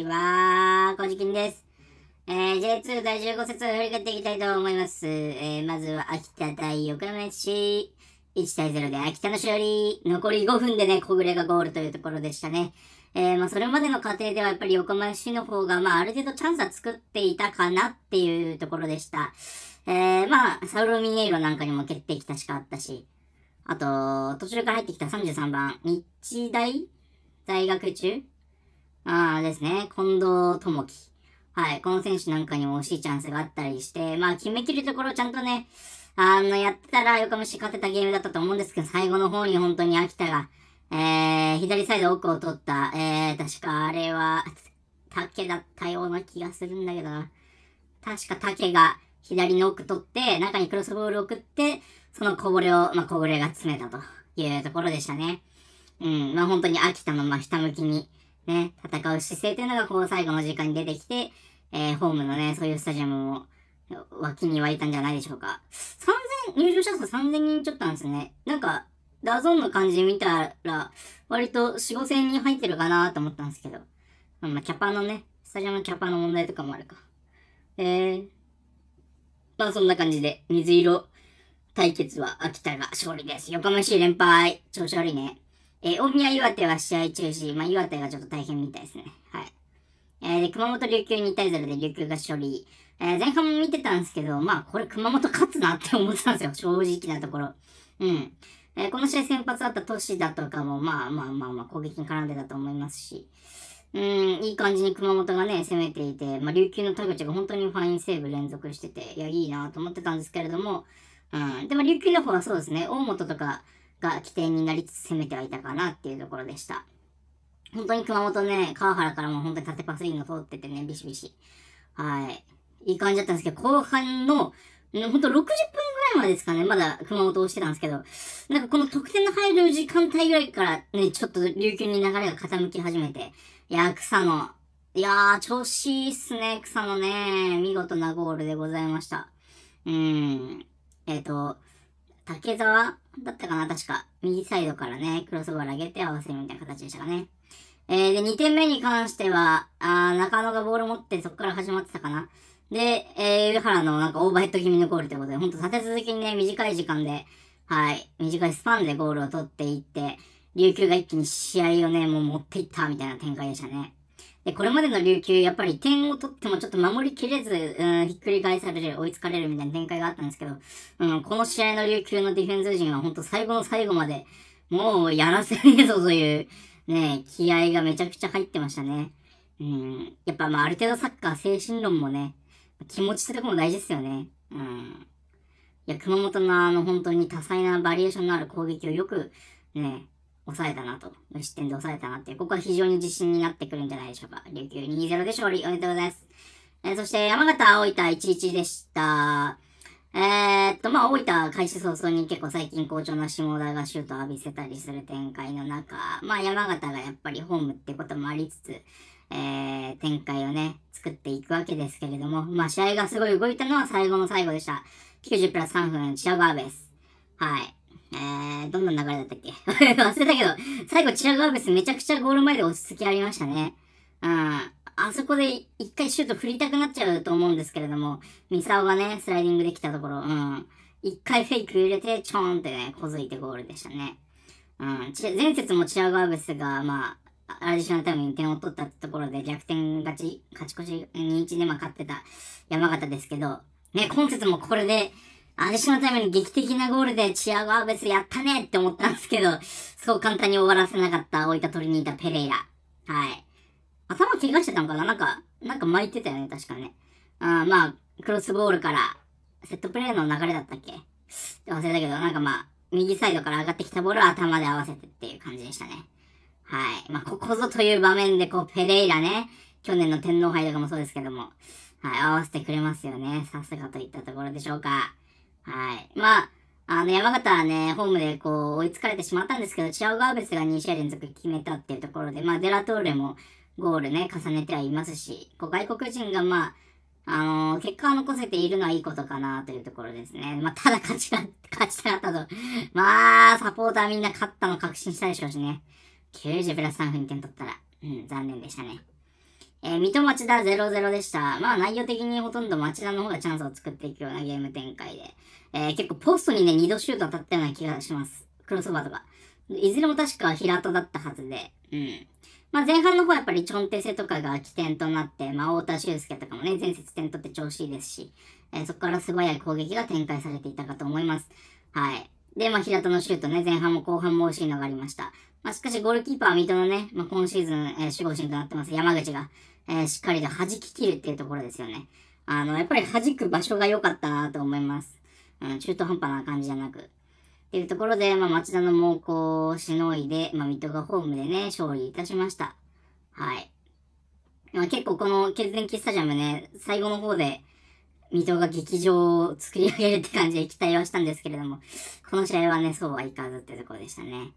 ちは、こじきんです。えー、J2 第15節を振り返っていきたいと思います。えー、まずは秋田対横山 FC。1対0で秋田の勝利。残り5分でね、小暮がゴールというところでしたね。えー、まあ、それまでの過程ではやっぱり横浜 FC の方が、まあ、ある程度チャンスは作っていたかなっていうところでした。えー、まあ、サウロミネイロなんかにも決定機確かあったし。あと、途中から入ってきた33番、日大在学中ああですね、近藤智樹。はい、この選手なんかにも惜しいチャンスがあったりして、まあ決めきるところちゃんとね、あの、やってたら横虫勝てたゲームだったと思うんですけど、最後の方に本当に秋田が、えー、左サイド奥を取った、えー、確かあれは、竹だったような気がするんだけどな。確か竹が左の奥取って、中にクロスボールを送って、そのこぼれを、まあ、こぼれが詰めたというところでしたね。うん、まあ本当に秋田のまあひたむきに、ね、戦う姿勢というのがこう最後の時間に出てきて、えー、ホームのね、そういうスタジアムも脇に湧いたんじゃないでしょうか。3000、入場者数3000人ちょっとなんですね。なんか、ダゾーンの感じ見たら、割と4、5000人入ってるかなと思ったんですけど。まあ、キャパのね、スタジアムのキャパの問題とかもあるか。えー、まあそんな感じで、水色対決は秋田が勝利です。横浜市連敗。調子悪いね。えー、大宮岩手は試合中止。まあ、岩手がちょっと大変みたいですね。はい。えー、で、熊本琉球2対0で琉球が勝利。えー、前半も見てたんですけど、まあ、これ熊本勝つなって思ってたんですよ。正直なところ。うん。えー、この試合先発あった都市だとかも、まあまあまあまあ、攻撃に絡んでたと思いますし。うん、いい感じに熊本がね、攻めていて、まあ、琉球の田口が本当にファインセーブ連続してて、いや、いいなと思ってたんですけれども、うん、でも琉球の方はそうですね、大本とか、が起点になりつつ攻めてはいたかなっていうところでした。本当に熊本ね、川原からも本当に縦パスリング通っててね、ビシビシ。はい。いい感じだったんですけど、後半の、ほんと60分ぐらいまでですかね、まだ熊本をしてたんですけど、なんかこの得点の入る時間帯ぐらいからね、ちょっと琉球に流れが傾き始めて、いやー、草野。いやー、調子いいっすね、草野ね。見事なゴールでございました。うーん。えっ、ー、と、竹沢だったかな確か。右サイドからね、クロスボール上げて合わせるみたいな形でしたかね。えー、で、2点目に関しては、あ中野がボール持ってそこから始まってたかな。で、えー、上原のなんかオーバーヘッド気味のゴールということで、ほんと立て続けにね、短い時間で、はい、短いスパンでゴールを取っていって、琉球が一気に試合をね、もう持っていったみたいな展開でしたね。で、これまでの琉球、やっぱり点を取ってもちょっと守りきれず、うん、ひっくり返される、追いつかれるみたいな展開があったんですけど、うん、この試合の琉球のディフェンス陣は本当最後の最後まで、もうやらせねえぞという、ね、気合がめちゃくちゃ入ってましたね。うん、やっぱまあある程度サッカー精神論もね、気持ちするとこも大事ですよね。うん。いや、熊本のあの本当に多彩なバリエーションのある攻撃をよくね、抑えたなと、無失点で抑えたなっていう、ここは非常に自信になってくるんじゃないでしょうか。琉球2-0で勝利、おめでとうございます。えー、そして、山形、大分1-1でした。えー、っと、まあ、大分開始早々に結構最近好調な下田がシュートを浴びせたりする展開の中、まあ、山形がやっぱりホームってこともありつつ、えー、展開をね、作っていくわけですけれども、まあ、試合がすごい動いたのは最後の最後でした。90プラス3分、チアゴアベス。はい。えー、どんな流れだったっけ 忘れたけど、最後チアガーベスめちゃくちゃゴール前で落ち着きありましたね。うん。あそこで一回シュート振りたくなっちゃうと思うんですけれども、ミサオがね、スライディングできたところ、うん。一回フェイク入れて、チョーンってね、小づいてゴールでしたね。うん。前節もチアガーベスが、まあ、アディショナルタイムに点を取ったところで逆転勝ち、勝ち越し2-1でまあ勝ってた山形ですけど、ね、今節もこれで私のために劇的なゴールでチアゴ・アベスやったねって思ったんですけど、そう簡単に終わらせなかった大分取りにいたペレイラ。はい。頭怪我してたのかななんか、なんか巻いてたよね、確かね。あまあ、クロスボールから、セットプレーの流れだったっけ忘れたけど、なんかまあ、右サイドから上がってきたボールは頭で合わせてっていう感じでしたね。はい。まあ、ここぞという場面で、こう、ペレイラね、去年の天皇杯とかもそうですけども、はい、合わせてくれますよね。さすがといったところでしょうか。はい。まあ、あの、山形はね、ホームでこう、追いつかれてしまったんですけど、チアオ・ガーベスが2試合連続決めたっていうところで、まあ、デラトーレもゴールね、重ねてはいますし、こう、外国人がまあ、あの結果を残せているのはいいことかなというところですね。まあ、ただ勝ちが、勝ちたかったと。まあ、サポーターみんな勝ったの確信したでしょうしね。90プラス3分点取ったら、うん、残念でしたね。えー、戸町田0-0でした。まあ内容的にほとんど町田の方がチャンスを作っていくようなゲーム展開で、えー、結構ポストにね、2度シュート当たったような気がします。クロスバーとか。いずれも確か平戸だったはずで、うん。まあ前半の方はやっぱりチョンテセとかが起点となって、まあ太田修介とかもね、前節点取って調子いいですし、えー、そこから素早い攻撃が展開されていたかと思います。はい。で、まあ、平田のシュートね、前半も後半も惜しいのがありました。まあ、しかし、ゴールキーパー、水戸のね、まあ、今シーズン、えー、守護神となってます、山口が、えー、しっかりと弾き切るっていうところですよね。あの、やっぱり弾く場所が良かったなと思います。うん、中途半端な感じじゃなく。っていうところで、まあ、町田の猛攻をしのいで、まあ、水戸がホームでね、勝利いたしました。はい。まあ、結構この決電機スタジアムね、最後の方で、水戸が劇場を作り上げるって感じで期待はしたんですけれども、この試合はね、そうはいかずってところでしたね。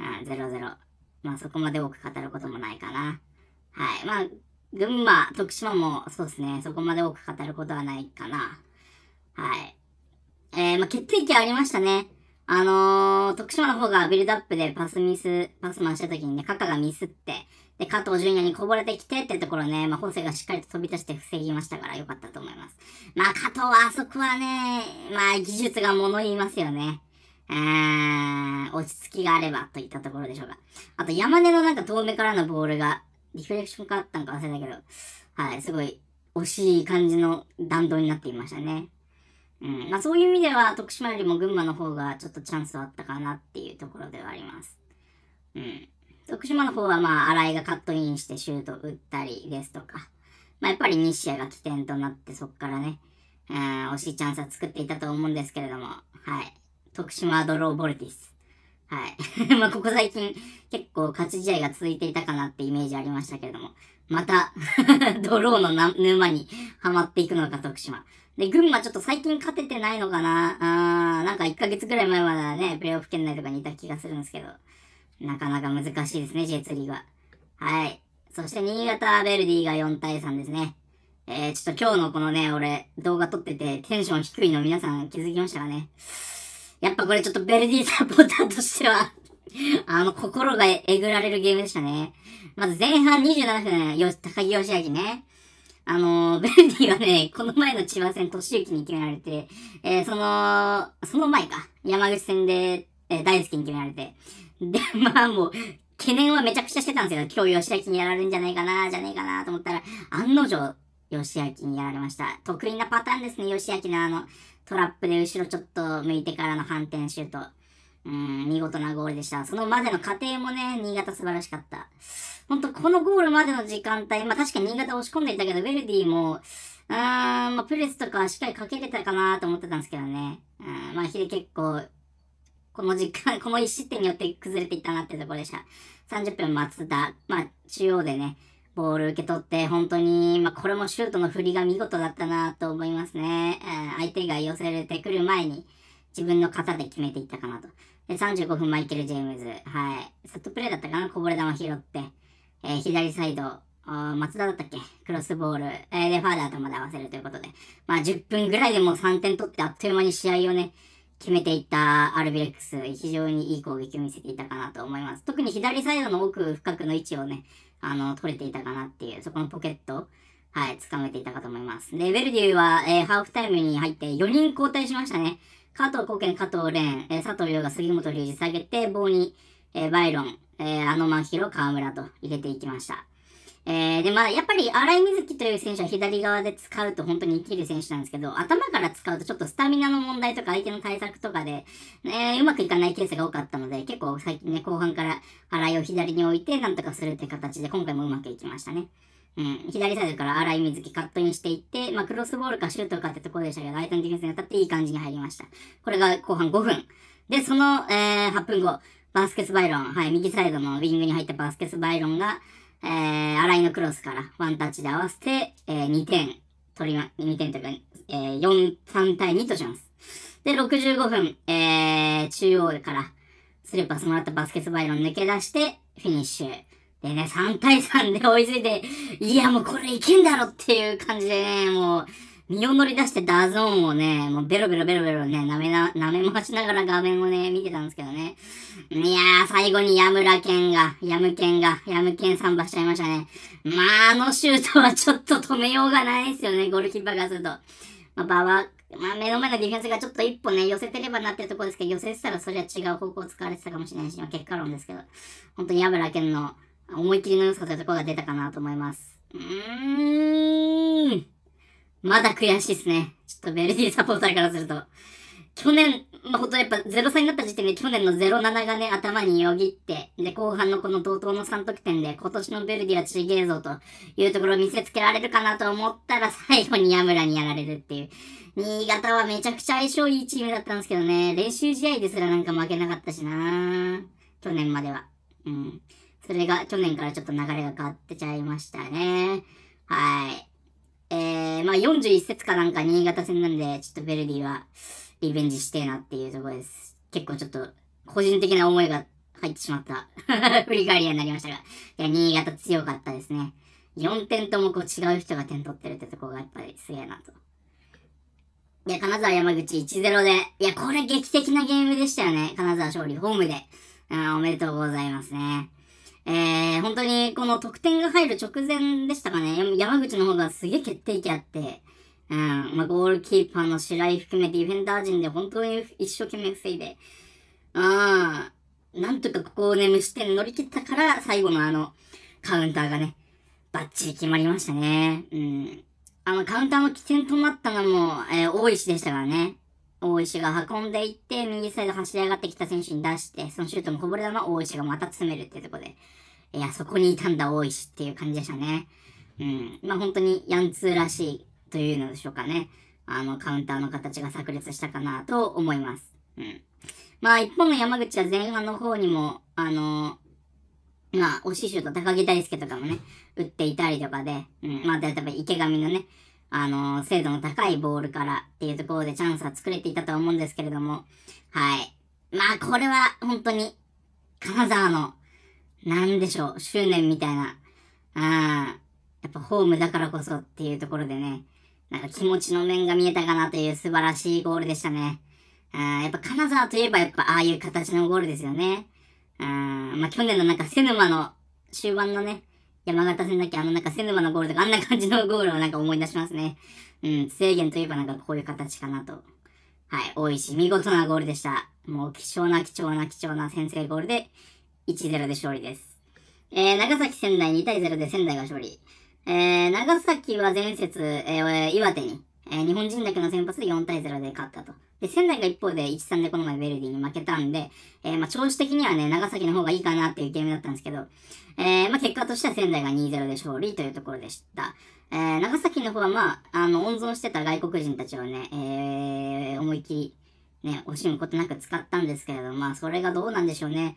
うん、0-0。まあそこまで多く語ることもないかな。はい。まあ、群馬、徳島もそうですね、そこまで多く語ることはないかな。はい。えー、まあ、決定機ありましたね。あのー、徳島の方がビルドアップでパスミス、パスマンした時にね、カカがミスって、で、加藤純也にこぼれてきてってところね、まあ、本性がしっかりと飛び出して防ぎましたから良かったと思います。まあ、加藤はあそこはね、まあ、技術が物言いますよね。えー、落ち着きがあればといったところでしょうか。あと、山根のなんか遠目からのボールが、リフレクションかあったんか忘れたけど、はい、すごい惜しい感じの弾道になっていましたね。うん。まあそういう意味では、徳島よりも群馬の方がちょっとチャンスはあったかなっていうところではあります。うん。徳島の方はまあ、荒井がカットインしてシュート打ったりですとか、まあやっぱり西矢が起点となってそっからね、うん、惜しいチャンスは作っていたと思うんですけれども、はい。徳島ドローボルティス。はい。まあ、ここ最近、結構勝ち試合が続いていたかなってイメージありましたけれども、また ドローの沼にはまっていくのか、徳島。で、群馬ちょっと最近勝ててないのかなあー、なんか1ヶ月ぐらい前までね、プレイオフ圏内とかにいた気がするんですけど、なかなか難しいですね、J2 リーは。はい。そして、新潟ベルディが4対3ですね。えー、ちょっと今日のこのね、俺、動画撮っててテンション低いの皆さん気づきましたかね。やっぱこれちょっとベルディサポーターとしては あの、心がえぐられるゲームでしたね。まず前半27分、よ高木義明ね。あのー、ベルディはね、この前の千葉戦、ゆきに決められて、えー、その、その前か。山口戦で、えー、大好きに決められて。で、まあもう、懸念はめちゃくちゃしてたんですよ。今日吉明にやられるんじゃないかな、じゃないかな、と思ったら、案の定、吉明にやられました。得意なパターンですね、吉明のあの、トラップで後ろちょっと向いてからの反転シュート。うーん、見事なゴールでした。そのまでの過程もね、新潟素晴らしかった。ほんと、このゴールまでの時間帯、まあ確かに新潟押し込んでいたけど、ウェルディも、うーん、まあプレスとかしっかりかけれたかなと思ってたんですけどね。うん、まあヒデ結構、この時間、この1失点によって崩れていったなってところでした。30分松田、まあ中央でね、ボール受け取って、本当に、まあ、これもシュートの振りが見事だったなと思いますね。相手が寄せれてくる前に、自分の型で決めていったかなと。で、35分マイケル・ジェームズ。はい。セットプレーだったかなこぼれ球拾って。えー、左サイド、松田だったっけクロスボール。えー、で、ファーダと頭で合わせるということで。まあ、10分ぐらいでもう3点取って、あっという間に試合をね、決めていったアルビレックス、非常にいい攻撃を見せていたかなと思います。特に左サイドの奥深くの位置をね、あの、取れていたかなっていう、そこのポケット、はい、掴めていたかと思います。で、ェルディは、えー、ハーフタイムに入って4人交代しましたね。加藤貢献、加藤蓮、えー、佐藤亮が杉本隆二下げて、棒に、えー、バイロン、えー、あのヒロ、河村と入れていきました。えー、で、まあ、やっぱり、荒井瑞希という選手は左側で使うと本当に生きる選手なんですけど、頭から使うとちょっとスタミナの問題とか相手の対策とかで、えー、うまくいかないケースが多かったので、結構最近ね、後半から荒井を左に置いて、なんとかするって形で、今回もうまくいきましたね。うん、左サイドから荒井水木カットインしていって、まあ、クロスボールかシュートかってところでしたけど、相手のディフェンスに当たっていい感じに入りました。これが後半5分。で、その、えー、8分後、バスケスバイロン、はい、右サイドのウィングに入ったバスケスバイロンが、えー、新井のクロスからワンタッチで合わせて、えー、2点取りま、2点というか、えー、4、3対2とします。で、65分、えー、中央からスルーパスもらったバスケツバイロン抜け出して、フィニッシュ。でね、3対3で追いついて、いやもうこれいけんだろっていう感じでね、もう、身を乗り出してダゾーンをね、もうベロベロベロベロね、舐めな、舐め回しながら画面をね、見てたんですけどね。いやー、最後にヤムランが、ヤムンが、ヤム剣サンバしちゃいましたね。まあ、あのシュートはちょっと止めようがないですよね、ゴールキーパーがすると。まあ、場は、まあ、目の前のディフェンスがちょっと一歩ね、寄せてればなってるところですけど、寄せてたらそりゃ違う方向使われてたかもしれないし、まあ、結果論ですけど、本当にヤムラケンの思い切りの良さというところが出たかなと思います。うーん。まだ悔しいっすね。ちょっとベルディサポーターからすると。去年、まあ、ほんとやっぱ0-3になった時点で去年の0-7がね、頭によぎって、で、後半のこの同等の3得点で、今年のベルディはちげえぞというところを見せつけられるかなと思ったら、最後にヤムラにやられるっていう。新潟はめちゃくちゃ相性いいチームだったんですけどね、練習試合ですらなんか負けなかったしな去年までは。うん。それが去年からちょっと流れが変わってちゃいましたね。はい。えー、まあ41節かなんか新潟戦なんで、ちょっとベルディはリベンジしてえなっていうところです。結構ちょっと個人的な思いが入ってしまった 振り返りになりましたが。いや、新潟強かったですね。4点ともこう違う人が点取ってるってとこがやっぱりすげえなと。で、金沢山口1-0で、いや、これ劇的なゲームでしたよね。金沢勝利、ホームで。あおめでとうございますね。えー、本当にこの得点が入る直前でしたかね、山口の方がすげえ決定機あって、うん、まあ、ゴールキーパーの白井含めディフェンダー陣で本当に一生懸命防いで、ああ、なんとかここをね、無視点乗り切ったから、最後のあの、カウンターがね、バッチリ決まりましたね。うん。あの、カウンターの起点となったのも、えー、大石でしたからね。大石が運んでいって、右サイド走り上がってきた選手に出して、そのシュートのこぼれ球を大石がまた詰めるってとこで、いや、そこにいたんだ大石っていう感じでしたね。うん。まあ、本当にヤンツーらしいというのでしょうかね。あの、カウンターの形が炸裂したかなと思います。うん。まあ、一方の山口は前半の方にも、あのー、まあ、押しシュート高木大輔とかもね、打っていたりとかで、うん。まあ、例えば池上のね、あの、精度の高いボールからっていうところでチャンスは作れていたとは思うんですけれども、はい。まあ、これは本当に、金沢の、なんでしょう、執念みたいな、うん、やっぱホームだからこそっていうところでね、なんか気持ちの面が見えたかなという素晴らしいゴールでしたね。うん、やっぱ金沢といえばやっぱああいう形のゴールですよね。うん、まあ去年のなんかセヌマの終盤のね、山形戦だけあのなんかヌマのゴールとかあんな感じのゴールをなんか思い出しますね。うん、制限といえばなんかこういう形かなと。はい、大石、見事なゴールでした。もう貴重な貴重な貴重な先制ゴールで、1-0で勝利です。えー、長崎仙台2対0で仙台が勝利。えー、長崎は前節、えー、岩手にえー、日本人だけの先発で4対0で勝ったと。で、仙台が一方で1-3でこの前ベルディに負けたんで、えー、まあ、調子的にはね、長崎の方がいいかなっていうゲームだったんですけど、えー、まあ、結果としては仙台が2-0で勝利というところでした。えー、長崎の方はまあ、あの、温存してた外国人たちをね、えー、思いっきり、ね、惜しむことなく使ったんですけれど、まあ、それがどうなんでしょうね。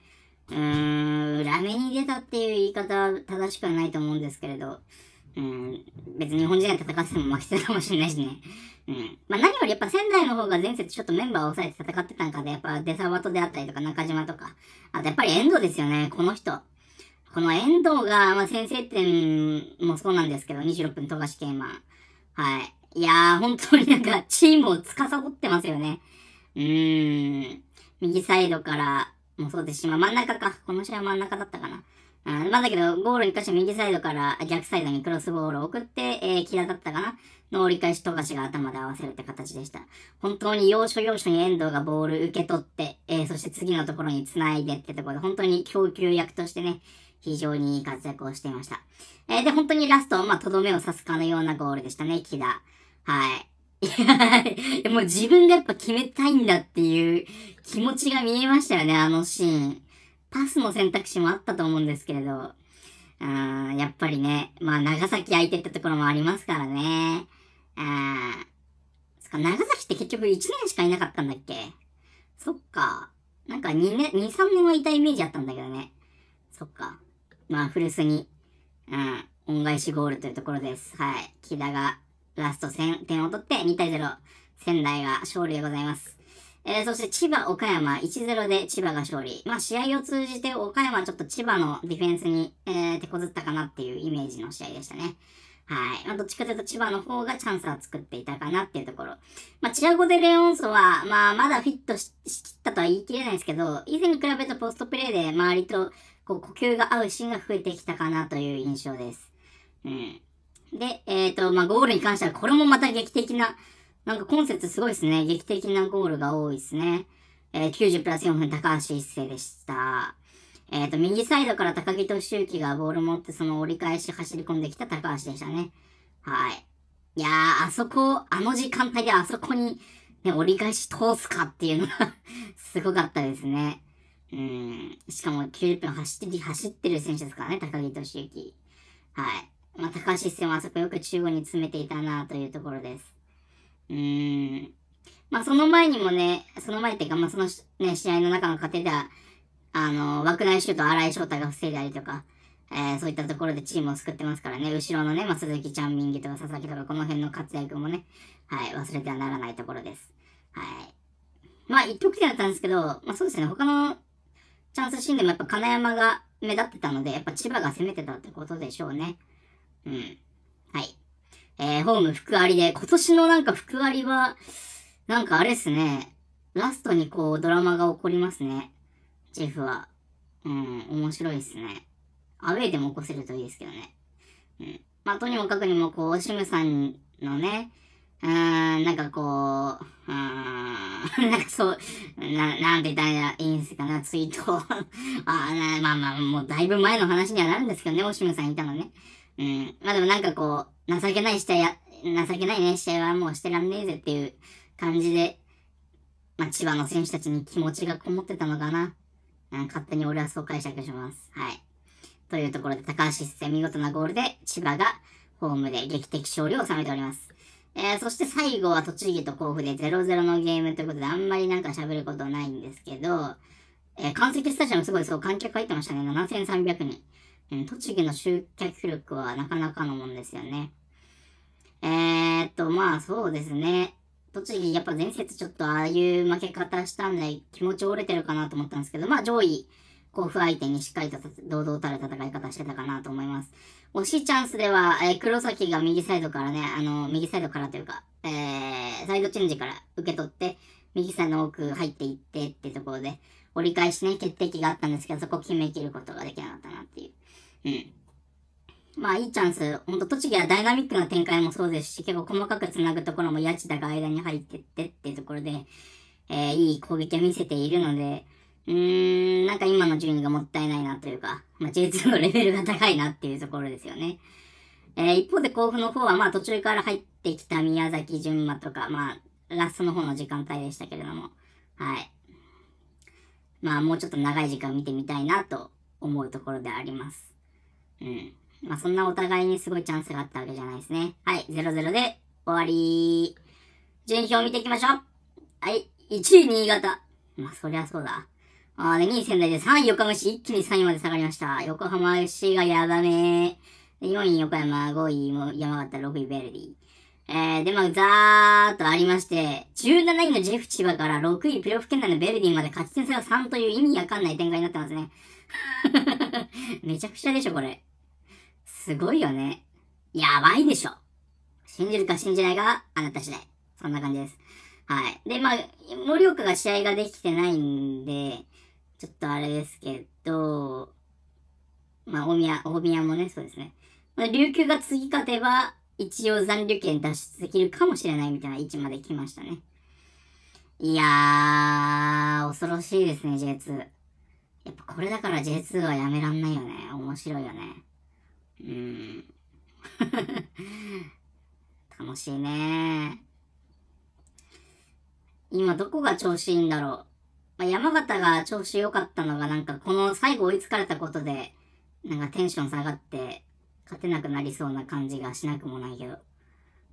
うーん、裏目に出たっていう言い方は正しくはないと思うんですけれど、うん、別に日本人が戦っても負けてたかもしれないしね。うん。まあ何よりやっぱ仙台の方が前節ちょっとメンバーを抑えて戦ってたんかで、やっぱデサバトであったりとか中島とか。あとやっぱり遠藤ですよね、この人。この遠藤が、まあ先制点もそうなんですけど、26分富樫桂馬。はい。いやー、本当になんかチームを司ってますよね。うーん。右サイドからもそうですし、まあ真ん中か。この試合は真ん中だったかな。ん、まあだけど、ゴールに関して右サイドから逆サイドにクロスボールを送って、えー、キラだったかなの折り返し飛ばしが頭で合わせるって形でした。本当に要所要所に遠藤がボール受け取って、えー、そして次のところに繋いでってところで、本当に供給役としてね、非常にいい活躍をしていました。えー、で、本当にラスト、まあ、とどめを刺すかのようなゴールでしたね、木田。はい。いや、もう自分がやっぱ決めたいんだっていう気持ちが見えましたよね、あのシーン。パスの選択肢もあったと思うんですけれど、あやっぱりね、まあ長崎相手ってところもありますからね。あー長崎って結局1年しかいなかったんだっけそっか。なんか2年、2、3年はいたイメージあったんだけどね。そっか。まあ、古巣に、うん、恩返しゴールというところです。はい。木田がラスト1000点を取って2対0。仙台が勝利でございます。えー、そして千葉、岡山、1-0で千葉が勝利。まあ、試合を通じて岡山ちょっと千葉のディフェンスに、えー、手こずったかなっていうイメージの試合でしたね。はい。まあ、どっちかというと千葉の方がチャンスは作っていたかなっていうところ。まあ、チアゴ・デ・レオンソは、まあ、まだフィットししきったとは言い切れないですけど、以前に比べたポストプレイで周りとこう呼吸が合うシーンが増えてきたかなという印象です。うん。で、えっ、ー、と、まあ、ゴールに関してはこれもまた劇的ななんか今節すごいですね。劇的なゴールが多いですね。えー、90プラス4分、高橋一生でした。えっ、ー、と、右サイドから高木敏之がボール持って、その折り返し走り込んできた高橋でしたね。はい。いやー、あそこ、あの時間帯であそこに、ね、折り返し通すかっていうのが すごかったですね。うん。しかも90分走って、走ってる選手ですからね、高木敏之。はい。まあ、高橋一世もあそこよく中央に詰めていたなというところです。うーん。まあ、その前にもね、その前っていうか、まあ、そのね、試合の中の過程では、あの、枠内シュート、荒井翔太が防いだりとか、えー、そういったところでチームを救ってますからね、後ろのね、まあ、鈴木ちゃん、ミンギとか佐々木とか、この辺の活躍もね、はい、忘れてはならないところです。はい。まあ、一得点だったんですけど、まあ、そうですね、他のチャンスシーンでもやっぱ金山が目立ってたので、やっぱ千葉が攻めてたってことでしょうね。うん。はい。えー、ホーム福ありで、今年のなんか福ありは、なんかあれっすね、ラストにこうドラマが起こりますね。ジェフは。うん、面白いっすね。アウェイでも起こせるといいですけどね。うん。まあ、とにもかくにもこう、シムさんのね、うーん、なんかこう、うーん、なんかそう、な、なんて言ったらいいんすかな、ツイート あな、まあまあ、もうだいぶ前の話にはなるんですけどね、オシムさんいたのね。うん。まあでもなんかこう、情けない試合や、情けないね、試合はもうしてらんねえぜっていう感じで、まあ千葉の選手たちに気持ちがこもってたのかな。うん、勝手に俺はそう解釈します。はい。というところで高橋一世見事なゴールで千葉がホームで劇的勝利を収めております。えー、そして最後は栃木と甲府で0-0のゲームということであんまりなんか喋ることないんですけど、えー、関西スタジアムすごいそう観客入ってましたね。7300人。うん、栃木の集客力はなかなかのもんですよね。えー、っと、まあそうですね。栃木、やっぱ前節ちょっとああいう負け方したんで気持ち折れてるかなと思ったんですけど、まあ上位、甲府相手にしっかりと堂々たる戦い方してたかなと思います。惜しいチャンスでは、えー、黒崎が右サイドからね、あの、右サイドからというか、えー、サイドチェンジから受け取って、右サイド奥入っていってってところで、折り返しね、決定機があったんですけど、そこ決めきることができなかった。うん。まあ、いいチャンス。ほんと、栃木はダイナミックな展開もそうですし、結構細かく繋ぐところも八千田が間に入ってってっていうところで、えー、いい攻撃を見せているので、うーん、なんか今の順位がもったいないなというか、まあ、J2 のレベルが高いなっていうところですよね。えー、一方で甲府の方は、まあ、途中から入ってきた宮崎純馬とか、まあ、ラストの方の時間帯でしたけれども、はい。まあ、もうちょっと長い時間見てみたいなと思うところであります。うん。まあ、そんなお互いにすごいチャンスがあったわけじゃないですね。はい、0-0で終わり。順位表見ていきましょう。はい、1位新潟。まあ、そりゃそうだ。あで、2位仙台で3位横浜市、一気に3位まで下がりました。横浜市がやばめで、4位横山、5位も山形、6位ベルディ。えー、で、まあ、ざーっとありまして、17位のジェフ千葉から6位プレオフ圏内のベルディまで勝ち点差が3という意味わかんない展開になってますね。めちゃくちゃでしょ、これ。すごいよね。やばいでしょ。信じるか信じないか、あなた次第。そんな感じです。はい。で、まあ、森岡が試合ができてないんで、ちょっとあれですけど、まあ、大宮、大宮もね、そうですね。まあ、琉球が次勝てば、一応残留権脱出できるかもしれないみたいな位置まで来ましたね。いやー、恐ろしいですね、J2。やっぱこれだから J2 はやめらんないよね。面白いよね。うん。楽しいね。今どこが調子いいんだろう。まあ、山形が調子良かったのがなんかこの最後追いつかれたことで、なんかテンション下がって勝てなくなりそうな感じがしなくもないけど。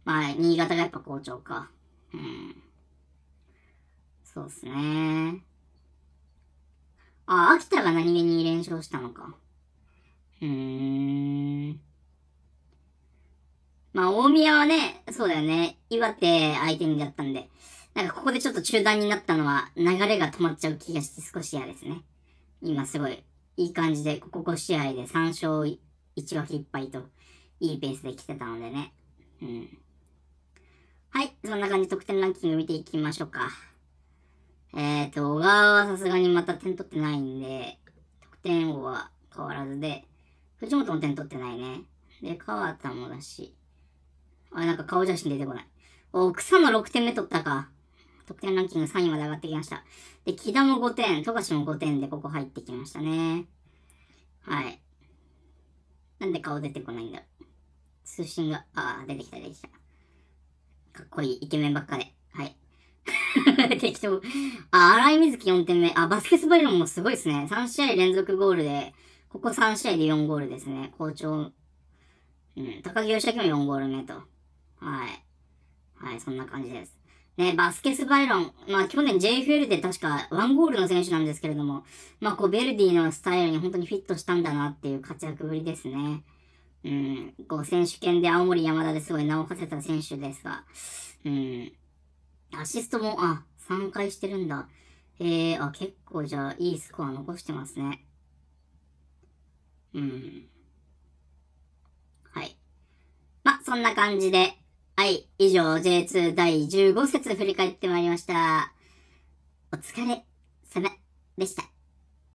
まあ、新潟がやっぱ好調か。うん。そうっすねあ、秋田が何気に連勝したのか。うーん。まあ、大宮はね、そうだよね。岩手相手にだったんで。なんかここでちょっと中断になったのは、流れが止まっちゃう気がして少し嫌ですね。今すごい、いい感じで、ここ5試合で3勝1分け1敗と、いいペースで来てたのでね。うん。はい、そんな感じで得点ランキング見ていきましょうか。えっ、ー、と、小川はさすがにまた点取ってないんで、得点王は変わらずで、藤本も点取ってないね。で、川田もだし、あ、なんか顔写真出てこない。お、草野6点目取ったか。得点ランキング3位まで上がってきました。で、木田も5点、富樫も5点でここ入ってきましたね。はい。なんで顔出てこないんだ通信が、ああ、出てきた出てきた。かっこいいイケメンばっかで。はい。適当。あ、荒井瑞希4点目。あ、バスケスバリロンもすごいですね。3試合連続ゴールで、ここ3試合で4ゴールですね。好調。うん、高木義明も4ゴール目と。はい。はい、そんな感じです。ね、バスケス・バイロン。まあ、去年 JFL で確か1ゴールの選手なんですけれども、まあ、こう、ベルディのスタイルに本当にフィットしたんだなっていう活躍ぶりですね。うん、こう、選手権で青森山田ですごい名を馳せた選手ですが、うん、アシストも、あ、3回してるんだ。えあ、結構じゃあ、いいスコア残してますね。うん。はい。ま、そんな感じで、はい、以上 J2 第15節振り返ってまいりました。お疲れ様でした。